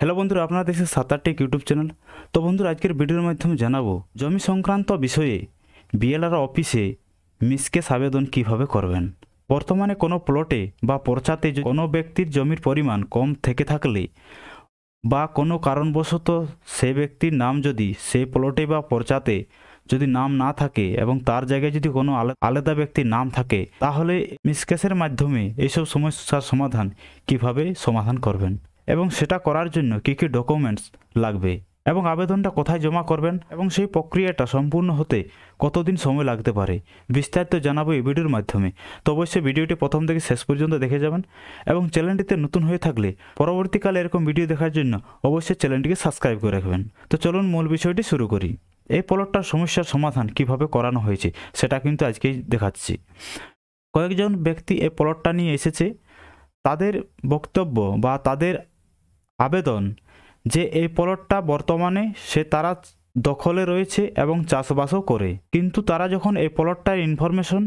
hello বন্ধুরা আপনারা দেখছেন সাতারটেক ইউটিউব চ্যানেল তো বন্ধুরা আজকের ভিডিওর মাধ্যমে জানাবো জমি সংক্রান্ত বিষয়ে বিএলআর অফিসে মিসকেস আবেদন কিভাবে করবেন বর্তমানে কোনো প্লটে বা পর্চাতে কোনো ব্যক্তির জমির পরিমাণ কম থেকে থাকলে বা কোনো কারণবশত সে ব্যক্তির নাম যদি সে প্লটে বা পর্চাতে যদি নাম না থাকে এবং তার জায়গায় যদি কোনো আলাদা ব্যক্তির নাম থাকে তাহলে মিসকেসের মাধ্যমে এইসব সমস্যার সমাধান কিভাবে সমাধান করবেন এবং সেটা করার জন্য কী কী ডকুমেন্টস লাগবে এবং আবেদনটা কোথায় জমা করবেন এবং সেই প্রক্রিয়াটা সম্পূর্ণ হতে কতদিন সময় লাগতে পারে বিস্তারিত জানাবো এই ভিডিওর মাধ্যমে তো অবশ্যই ভিডিওটি প্রথম থেকে শেষ পর্যন্ত দেখে যাবেন এবং চ্যানেলটিতে নতুন হয়ে থাকলে পরবর্তীকালে এরকম ভিডিও দেখার জন্য অবশ্যই চ্যানেলটিকে সাবস্ক্রাইব করে রাখবেন তো চলুন মূল বিষয়টি শুরু করি এই পলটটার সমস্যার সমাধান কিভাবে করানো হয়েছে সেটা কিন্তু আজকেই দেখাচ্ছি কয়েকজন ব্যক্তি এই পলটটা নিয়ে এসেছে তাদের বক্তব্য বা তাদের আবেদন যে এই প্লটটা বর্তমানে সে তারা দখলে রয়েছে এবং চাষবাসও করে কিন্তু তারা যখন এই প্লটটার ইনফরমেশন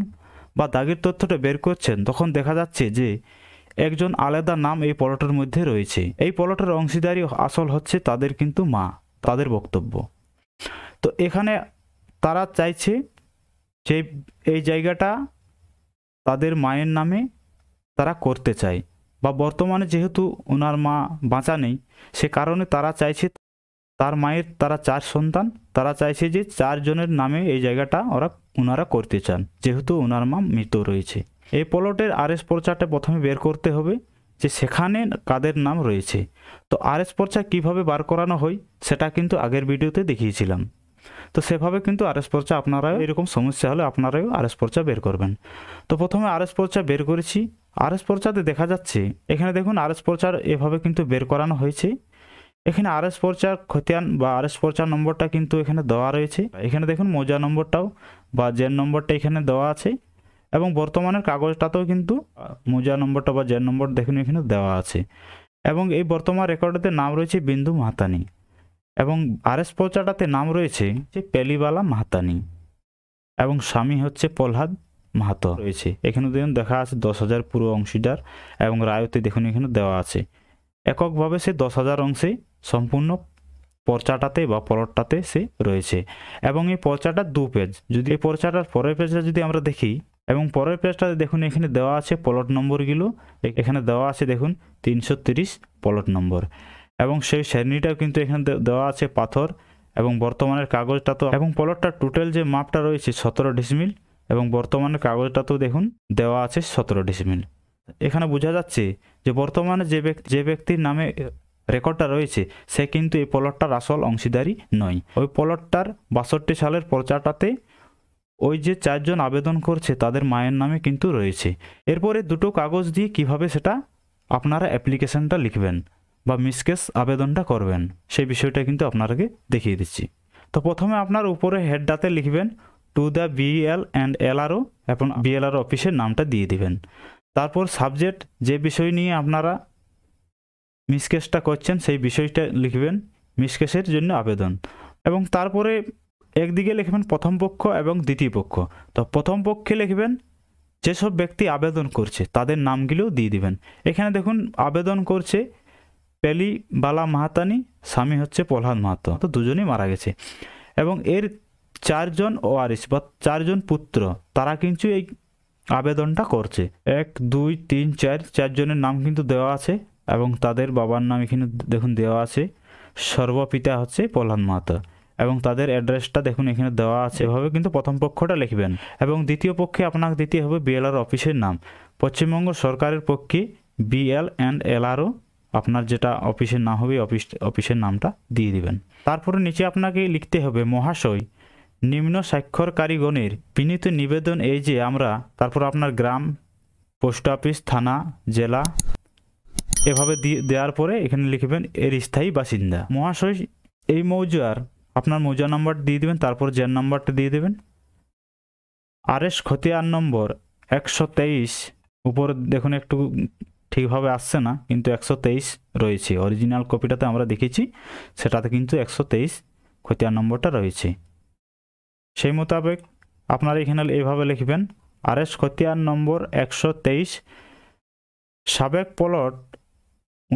বা দাগের তথ্যটা বের করছেন তখন দেখা যাচ্ছে যে একজন আলাদা নাম এই প্লটের মধ্যে রয়েছে এই প্লটের অংশীদারি আসল হচ্ছে তাদের কিন্তু মা তাদের বক্তব্য তো এখানে তারা চাইছে যে এই জায়গাটা তাদের মায়ের নামে তারা করতে চায় বা বর্তমানে যেহেতু ওনার মা বাঁচা নেই সে কারণে তারা চাইছে তার মায়ের তারা চার সন্তান তারা চাইছে যে চারজনের নামে এই জায়গাটা ওরা ওনারা করতে চান যেহেতু ওনার মা মৃত রয়েছে এই প্লটের এস পর্চাটা প্রথমে বের করতে হবে যে সেখানে কাদের নাম রয়েছে তো আর এস পর্চা কীভাবে বার করানো হয় সেটা কিন্তু আগের ভিডিওতে দেখিয়েছিলাম তো সেভাবে কিন্তু আরএস পর্চা আপনারা এরকম সমস্যা হলে আপনারাও আরএস পর্চা বের করবেন তো প্রথমে আরএস পর্চা বের করেছি আরএস পর্চাতে দেখা যাচ্ছে এখানে দেখুন আরএস পর্চার এভাবে কিন্তু বের করানো হয়েছে এখানে আরএস পর্চার খতিয়ান বা আরএস পর্চার নম্বরটা কিন্তু এখানে দেওয়া রয়েছে এখানে দেখুন মোজা নম্বরটাও বা জেন নম্বরটা এখানে দেওয়া আছে এবং বর্তমানের কাগজটাতেও কিন্তু মোজা নম্বরটা বা জেন নম্বর দেখুন এখানে দেওয়া আছে এবং এই বর্তমান রেকর্ডেতে নাম রয়েছে বিন্দু মাতানি এবং আরএস পৌঁছাটাতে নাম রয়েছে যে পেলিবালা মাহাতানি এবং স্বামী হচ্ছে প্রহ্লাদ মাহাতো রয়েছে এখানে দেখুন দেখা আছে দশ হাজার পুরো অংশীদার এবং রায়তে দেখুন এখানে দেওয়া আছে এককভাবে সে দশ হাজার অংশে সম্পূর্ণ পর্চাটাতে বা পলটটাতে সে রয়েছে এবং এই পর্চাটা দু পেজ যদি এই পর্চাটার পরের পেজটা যদি আমরা দেখি এবং পরের পেজটাতে দেখুন এখানে দেওয়া আছে পলট নম্বরগুলো এখানে দেওয়া আছে দেখুন তিনশো তিরিশ পলট নম্বর এবং সেই শ্রেণীটাও কিন্তু এখানে দেওয়া আছে পাথর এবং বর্তমানের কাগজটা তো এবং প্লটটার টোটাল যে মাপটা রয়েছে সতেরো ডিসমিল এবং বর্তমানের কাগজটা তো দেখুন দেওয়া আছে সতেরো ডিসমিল এখানে বোঝা যাচ্ছে যে বর্তমানে যে ব্যক্তি যে ব্যক্তির নামে রেকর্ডটা রয়েছে সে কিন্তু এই প্লটটার আসল অংশীদারি নয় ওই প্লটটার বাষট্টি সালের প্রচারটাতে ওই যে চারজন আবেদন করছে তাদের মায়ের নামে কিন্তু রয়েছে এরপরে দুটো কাগজ দিয়ে কিভাবে সেটা আপনারা অ্যাপ্লিকেশনটা লিখবেন বা মিসকেস আবেদনটা করবেন সেই বিষয়টা কিন্তু আপনাকে দেখিয়ে দিচ্ছি তো প্রথমে আপনার উপরে হেডডাতে লিখবেন to the BL and LRO এবং বিএলআর অফিসের নামটা দিয়ে দিবেন তারপর সাবজেক্ট যে বিষয় নিয়ে আপনারা মিসকেসটা করছেন সেই বিষয়টা লিখবেন মিসকেসের জন্য আবেদন এবং তারপরে একদিকে লিখবেন প্রথম পক্ষ এবং দ্বিতীয় পক্ষ তো প্রথম পক্ষে লিখবেন যেসব ব্যক্তি আবেদন করছে তাদের নামগুলোও দিয়ে দিবেন এখানে দেখুন আবেদন করছে পেলি বালা মাহাতানি স্বামী হচ্ছে প্রহ্লাদ মাহাতো তো দুজনেই মারা গেছে এবং এর চারজন ওয়ারিস বা চারজন পুত্র তারা কিন্তু এই আবেদনটা করছে এক দুই তিন চার চারজনের নাম কিন্তু দেওয়া আছে এবং তাদের বাবার নাম এখানে দেখুন দেওয়া আছে সর্বপিতা হচ্ছে প্রহ্লাদ মাহাতো এবং তাদের অ্যাড্রেসটা দেখুন এখানে দেওয়া আছে এভাবে কিন্তু প্রথম পক্ষটা লিখবেন এবং দ্বিতীয় পক্ষে আপনাকে দিতে হবে বিএলআর অফিসের নাম পশ্চিমবঙ্গ সরকারের পক্ষে বিএল অ্যান্ড এলআরও আপনার যেটা অফিসের নাম হবে অফিস অফিসের নামটা দিয়ে দিবেন তারপরে নিচে আপনাকে লিখতে হবে মহাশয় নিম্ন স্বাক্ষরকারীগণের বিনীত নিবেদন এই যে আমরা তারপর আপনার গ্রাম পোস্ট অফিস থানা জেলা এভাবে দেওয়ার পরে এখানে লিখবেন এর স্থায়ী বাসিন্দা মহাশয় এই মৌজার আপনার মৌজা নাম্বার দিয়ে দেবেন তারপর জেন নাম্বারটা দিয়ে দেবেন আর এস খতিয়ান নম্বর একশো তেইশ উপর দেখুন একটু ঠিকভাবে আসছে না কিন্তু একশো তেইশ রয়েছে অরিজিনাল কপিটাতে আমরা দেখেছি সেটাতে কিন্তু একশো তেইশ খতিয়ান নম্বরটা রয়েছে সেই মোতাবেক আপনারা এখানে এইভাবে লিখবেন আর এস খতিয়ান নম্বর একশো তেইশ সাবেক প্লট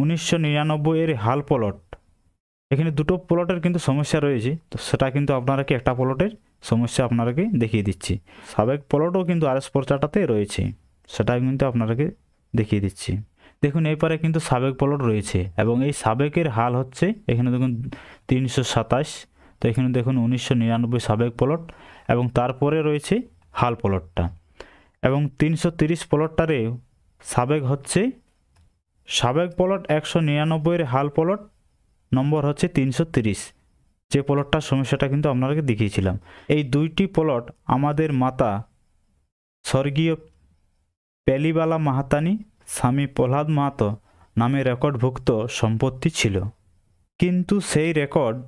উনিশশো নিরানব্বই এর হাল প্লট এখানে দুটো প্লটের কিন্তু সমস্যা রয়েছে তো সেটা কিন্তু কি একটা প্লটের সমস্যা আপনারাকে দেখিয়ে দিচ্ছি সাবেক প্লটও কিন্তু আর এস পর্চাটাতে রয়েছে সেটা কিন্তু আপনারাকে দেখিয়ে দিচ্ছি দেখুন এরপরে কিন্তু সাবেক পলট রয়েছে এবং এই সাবেকের হাল হচ্ছে এখানে দেখুন তিনশো সাতাশ তো এখানে দেখুন উনিশশো নিরানব্বই সাবেক পলট এবং তারপরে রয়েছে হাল পলটটা এবং তিনশো তিরিশ পলটটারে সাবেক হচ্ছে সাবেক পলট একশো নিরানব্বইয়ের হাল পলট নম্বর হচ্ছে তিনশো তিরিশ যে পলটটার সমস্যাটা কিন্তু আপনাদেরকে দেখিয়েছিলাম এই দুইটি পলট আমাদের মাতা স্বর্গীয় প্যালিবালা মাহাতানি স্বামী প্রহ্লাদ মাহাতো নামে রেকর্ডভুক্ত সম্পত্তি ছিল কিন্তু সেই রেকর্ড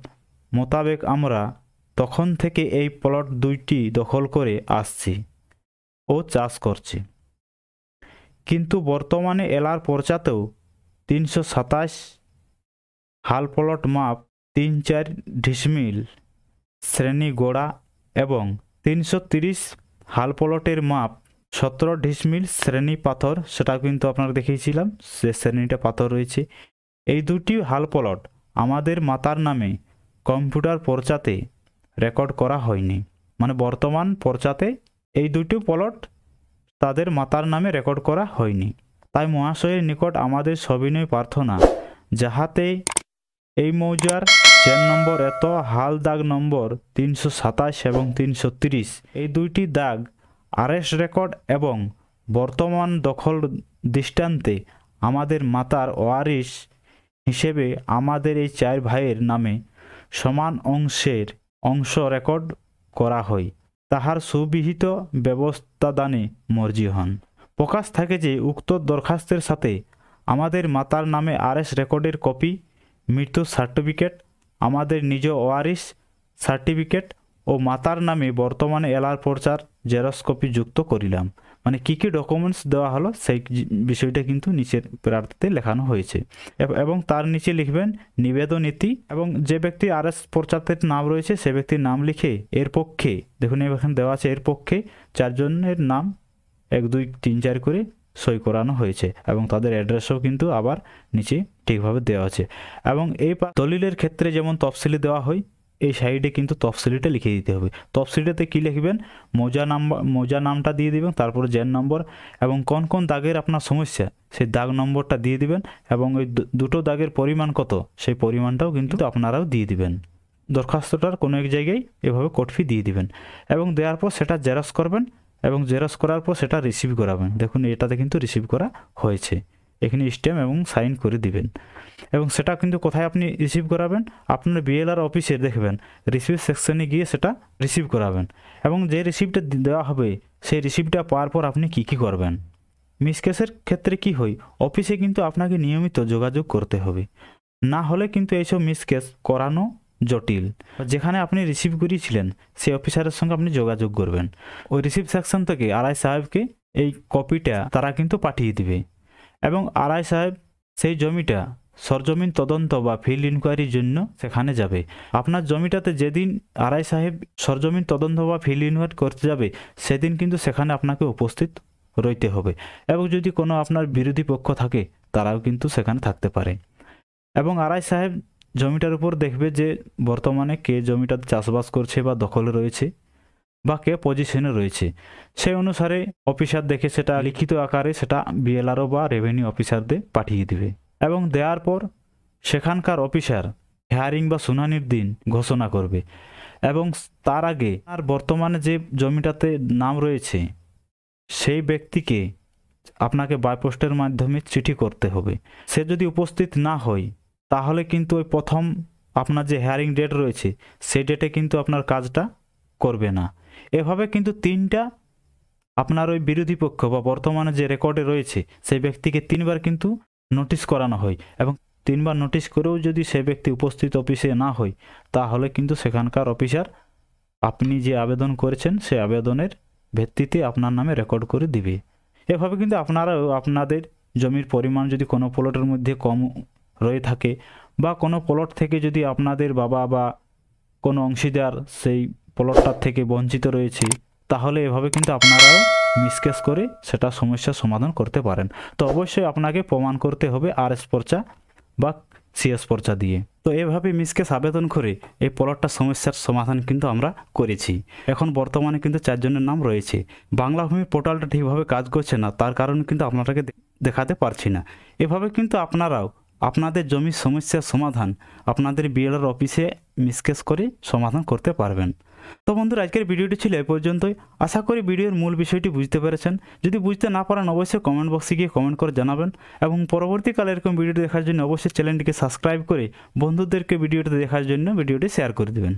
মোতাবেক আমরা তখন থেকে এই প্লট দুইটি দখল করে আসছি ও চাষ করছি কিন্তু বর্তমানে এলার পর্চাতেও তিনশো সাতাশ হাল প্লট মাপ তিন চার ডিসমিল শ্রেণী গোড়া এবং তিনশো তিরিশ হাল প্লটের মাপ সতেরো ডিসমিল শ্রেণী পাথর সেটা কিন্তু আপনার দেখিয়েছিলাম সে শ্রেণীটা পাথর রয়েছে এই দুটি হাল পলট আমাদের মাতার নামে কম্পিউটার পর্চাতে রেকর্ড করা হয়নি মানে বর্তমান পর্চাতে এই দুটি পলট তাদের মাতার নামে রেকর্ড করা হয়নি তাই মহাশয়ের নিকট আমাদের সবিনয় প্রার্থনা যাহাতে এই মৌজার চেন নম্বর এত হাল দাগ নম্বর তিনশো সাতাশ এবং তিনশো তিরিশ এই দুইটি দাগ আরএস রেকর্ড এবং বর্তমান দখল দৃষ্টান্তে আমাদের মাতার ওয়ারিস হিসেবে আমাদের এই চার ভাইয়ের নামে সমান অংশের অংশ রেকর্ড করা হয় তাহার সুবিহিত ব্যবস্থা দানে মর্জি হন প্রকাশ থাকে যে উক্ত দরখাস্তের সাথে আমাদের মাতার নামে আরএস রেকর্ডের কপি মৃত্যুর সার্টিফিকেট আমাদের নিজ ওয়ারিস সার্টিফিকেট ও মাতার নামে বর্তমানে এলার প্রচার জেরক্স কপি যুক্ত করিলাম মানে কি কি ডকুমেন্টস দেওয়া হলো সেই বিষয়টা কিন্তু নিচের প্রার্থীতে লেখানো হয়েছে এবং তার নিচে লিখবেন নিবেদন নীতি এবং যে ব্যক্তি আর এস প্রচারের নাম রয়েছে সে ব্যক্তির নাম লিখে এর পক্ষে দেখুন এখানে দেওয়া আছে এর পক্ষে চারজনের নাম এক দুই তিন চার করে সই করানো হয়েছে এবং তাদের অ্যাড্রেসও কিন্তু আবার নিচে ঠিকভাবে দেওয়া আছে এবং এই দলিলের ক্ষেত্রে যেমন তফসিলি দেওয়া হয় এই সাইডে কিন্তু তফসিলিটা লিখে দিতে হবে তফসিলিটাতে কী লিখবেন মোজা নাম্বার মোজা নামটা দিয়ে দিবেন তারপরে জেন নম্বর এবং কোন কোন দাগের আপনার সমস্যা সেই দাগ নম্বরটা দিয়ে দিবেন এবং ওই দুটো দাগের পরিমাণ কত সেই পরিমাণটাও কিন্তু আপনারাও দিয়ে দিবেন দরখাস্তটার কোনো এক জায়গায় এভাবে কটফি দিয়ে দিবেন এবং দেওয়ার পর সেটা জেরক্স করবেন এবং জেরক্স করার পর সেটা রিসিভ করাবেন দেখুন এটাতে কিন্তু রিসিভ করা হয়েছে এখানে স্ট্যাম্প এবং সাইন করে দিবেন এবং সেটা কিন্তু কোথায় আপনি রিসিভ করাবেন আপনার বিএলআর অফিসে দেখবেন রিসিভ সেকশনে গিয়ে সেটা রিসিভ করাবেন এবং যে রিসিভটা দেওয়া হবে সেই রিসিভটা পাওয়ার পর আপনি কি কি করবেন মিসকেসের ক্ষেত্রে কি হয় অফিসে কিন্তু আপনাকে নিয়মিত যোগাযোগ করতে হবে না হলে কিন্তু এইসব মিসকেস করানো জটিল যেখানে আপনি রিসিভ করিয়েছিলেন সেই অফিসারের সঙ্গে আপনি যোগাযোগ করবেন ওই রিসিভ সেকশন থেকে আড়াই সাহেবকে এই কপিটা তারা কিন্তু পাঠিয়ে দিবে এবং আড়াই সাহেব সেই জমিটা সরজমিন তদন্ত বা ফিল্ড ইনকোয়ারির জন্য সেখানে যাবে আপনার জমিটাতে যেদিন আড়াই সাহেব সরজমিন তদন্ত বা ফিল্ড ইনকোয়ারি করতে যাবে সেদিন কিন্তু সেখানে আপনাকে উপস্থিত রইতে হবে এবং যদি কোনো আপনার বিরোধী পক্ষ থাকে তারাও কিন্তু সেখানে থাকতে পারে এবং আড়াই সাহেব জমিটার উপর দেখবে যে বর্তমানে কে জমিটাতে চাষবাস করছে বা দখলে রয়েছে বা কে পজিশনে রয়েছে সেই অনুসারে অফিসার দেখে সেটা লিখিত আকারে সেটা বিএলআরও বা রেভিনিউ অফিসারদের পাঠিয়ে দেবে এবং দেওয়ার পর সেখানকার অফিসার হেয়ারিং বা শুনানির দিন ঘোষণা করবে এবং তার আগে আর বর্তমানে যে জমিটাতে নাম রয়েছে সেই ব্যক্তিকে আপনাকে বাইপোস্টের মাধ্যমে চিঠি করতে হবে সে যদি উপস্থিত না হয় তাহলে কিন্তু ওই প্রথম আপনার যে হেয়ারিং ডেট রয়েছে সেই ডেটে কিন্তু আপনার কাজটা করবে না এভাবে কিন্তু তিনটা আপনার ওই বিরোধী পক্ষ বা বর্তমানে যে রেকর্ডে রয়েছে সেই ব্যক্তিকে তিনবার কিন্তু নোটিশ করানো হয় এবং তিনবার নোটিশ করেও যদি সে ব্যক্তি উপস্থিত অফিসে না হয় তাহলে কিন্তু সেখানকার অফিসার আপনি যে আবেদন করেছেন সে আবেদনের ভিত্তিতে আপনার নামে রেকর্ড করে দিবে এভাবে কিন্তু আপনারা আপনাদের জমির পরিমাণ যদি কোনো প্লটের মধ্যে কম রয়ে থাকে বা কোনো প্লট থেকে যদি আপনাদের বাবা বা কোনো অংশীদার সেই প্লটটার থেকে বঞ্চিত রয়েছে তাহলে এভাবে কিন্তু আপনারাও মিসকেস করে সেটা সমস্যা সমাধান করতে পারেন তো অবশ্যই আপনাকে প্রমাণ করতে হবে আর এস পর্চা বা সিএস পর্চা দিয়ে তো এভাবে মিসকেস আবেদন করে এই পলটটা সমস্যার সমাধান কিন্তু আমরা করেছি এখন বর্তমানে কিন্তু চারজনের নাম রয়েছে বাংলা ভূমি পোর্টালটা ঠিকভাবে কাজ করছে না তার কারণে কিন্তু আপনাকে দেখাতে পারছি না এভাবে কিন্তু আপনারাও আপনাদের জমির সমস্যার সমাধান আপনাদের বিএলআর অফিসে মিসকেস করে সমাধান করতে পারবেন তো বন্ধু আজকের ভিডিওটি ছিল এ পর্যন্তই আশা করি ভিডিওর মূল বিষয়টি বুঝতে পেরেছেন যদি বুঝতে না পারেন অবশ্যই কমেন্ট বক্সে গিয়ে কমেন্ট করে জানাবেন এবং পরবর্তীকালে এরকম ভিডিও দেখার জন্য অবশ্যই চ্যানেলটিকে সাবস্ক্রাইব করে বন্ধুদেরকে ভিডিওটি দেখার জন্য ভিডিওটি শেয়ার করে দেবেন